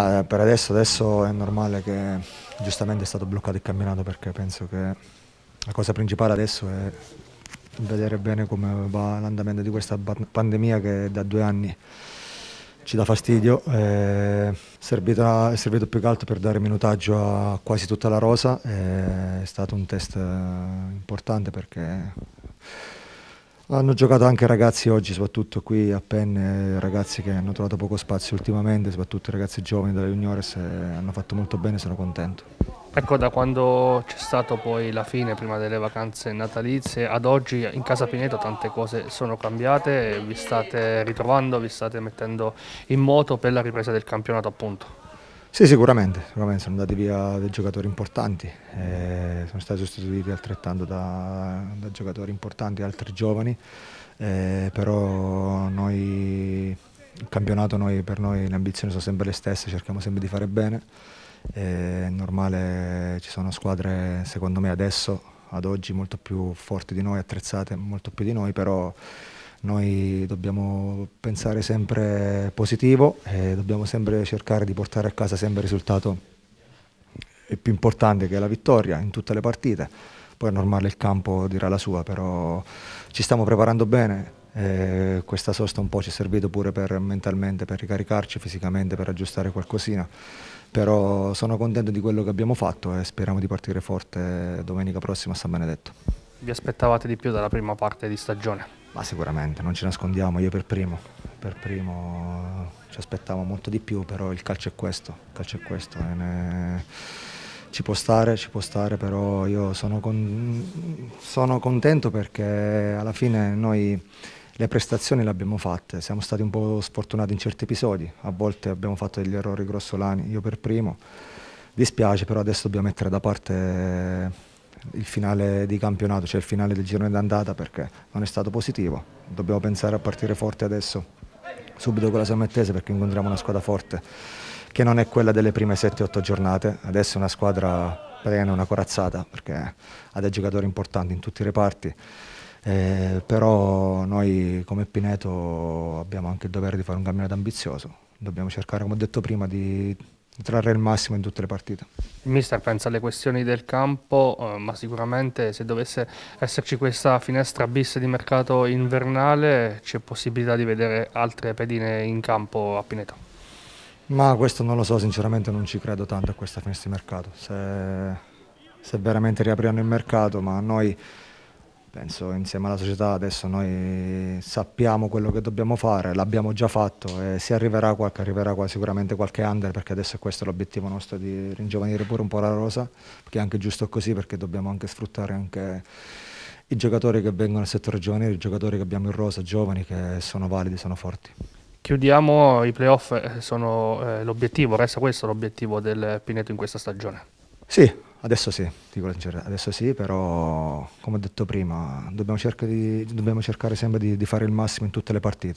Ah, eh, per adesso, adesso, è normale che giustamente è stato bloccato il campionato perché penso che la cosa principale adesso è vedere bene come va l'andamento di questa pandemia che da due anni ci dà fastidio. È eh, servito, è servito più che altro per dare minutaggio a quasi tutta la rosa. Eh, è stato un test importante perché hanno giocato anche ragazzi oggi, soprattutto qui a Penne, ragazzi che hanno trovato poco spazio ultimamente, soprattutto i ragazzi giovani della Juniores, eh, hanno fatto molto bene, sono contento. Ecco, da quando c'è stata poi la fine, prima delle vacanze natalizie, ad oggi in Casa Pineto tante cose sono cambiate, vi state ritrovando, vi state mettendo in moto per la ripresa del campionato appunto. Sì, sicuramente, sicuramente sono andati via dei giocatori importanti, eh, sono stati sostituiti altrettanto da, da giocatori importanti, altri giovani, eh, però noi, il campionato noi, per noi le ambizioni sono sempre le stesse, cerchiamo sempre di fare bene, eh, è normale, ci sono squadre secondo me adesso, ad oggi molto più forti di noi, attrezzate molto più di noi, però noi dobbiamo pensare sempre positivo e dobbiamo sempre cercare di portare a casa sempre il risultato più importante che è la vittoria in tutte le partite. Poi è normale il campo dirà la sua, però ci stiamo preparando bene, eh, questa sosta un po' ci è servita pure per mentalmente, per ricaricarci fisicamente, per aggiustare qualcosina, però sono contento di quello che abbiamo fatto e speriamo di partire forte domenica prossima a San Benedetto. Vi aspettavate di più dalla prima parte di stagione? Ma sicuramente, non ci nascondiamo, io per primo, per primo ci aspettavo molto di più, però il calcio è questo, il calcio è questo. Ne... Ci può stare, ci può stare, però io sono, con... sono contento perché alla fine noi le prestazioni le abbiamo fatte, siamo stati un po' sfortunati in certi episodi, a volte abbiamo fatto degli errori grossolani, io per primo, dispiace però adesso dobbiamo mettere da parte il finale di campionato, cioè il finale del girone d'andata perché non è stato positivo. Dobbiamo pensare a partire forte adesso, subito con la Sammettese perché incontriamo una squadra forte che non è quella delle prime 7-8 giornate, adesso è una squadra plena, una corazzata perché ha dei giocatori importanti in tutti i reparti. Eh, però noi come Pineto abbiamo anche il dovere di fare un campionato ambizioso, dobbiamo cercare, come ho detto prima, di trarre il massimo in tutte le partite. Il mister pensa alle questioni del campo, eh, ma sicuramente se dovesse esserci questa finestra bis di mercato invernale c'è possibilità di vedere altre pedine in campo a Pineto. Ma questo non lo so, sinceramente non ci credo tanto a questa finestra di mercato. Se, se veramente riapriranno il mercato, ma noi penso insieme alla società adesso noi sappiamo quello che dobbiamo fare, l'abbiamo già fatto e se arriverà qualche, arriverà sicuramente qualche under perché adesso è questo l'obiettivo nostro di ringiovanire pure un po' la rosa, perché è anche giusto così perché dobbiamo anche sfruttare anche i giocatori che vengono nel settore giovanile, i giocatori che abbiamo in rosa, giovani che sono validi, sono forti. Chiudiamo i playoff, eh, sono eh, l'obiettivo, resta questo l'obiettivo del Pineto in questa stagione. Sì, Adesso sì, dico sincero, adesso sì, però come ho detto prima, dobbiamo, cercare, di, dobbiamo cercare sempre di, di fare il massimo in tutte le partite.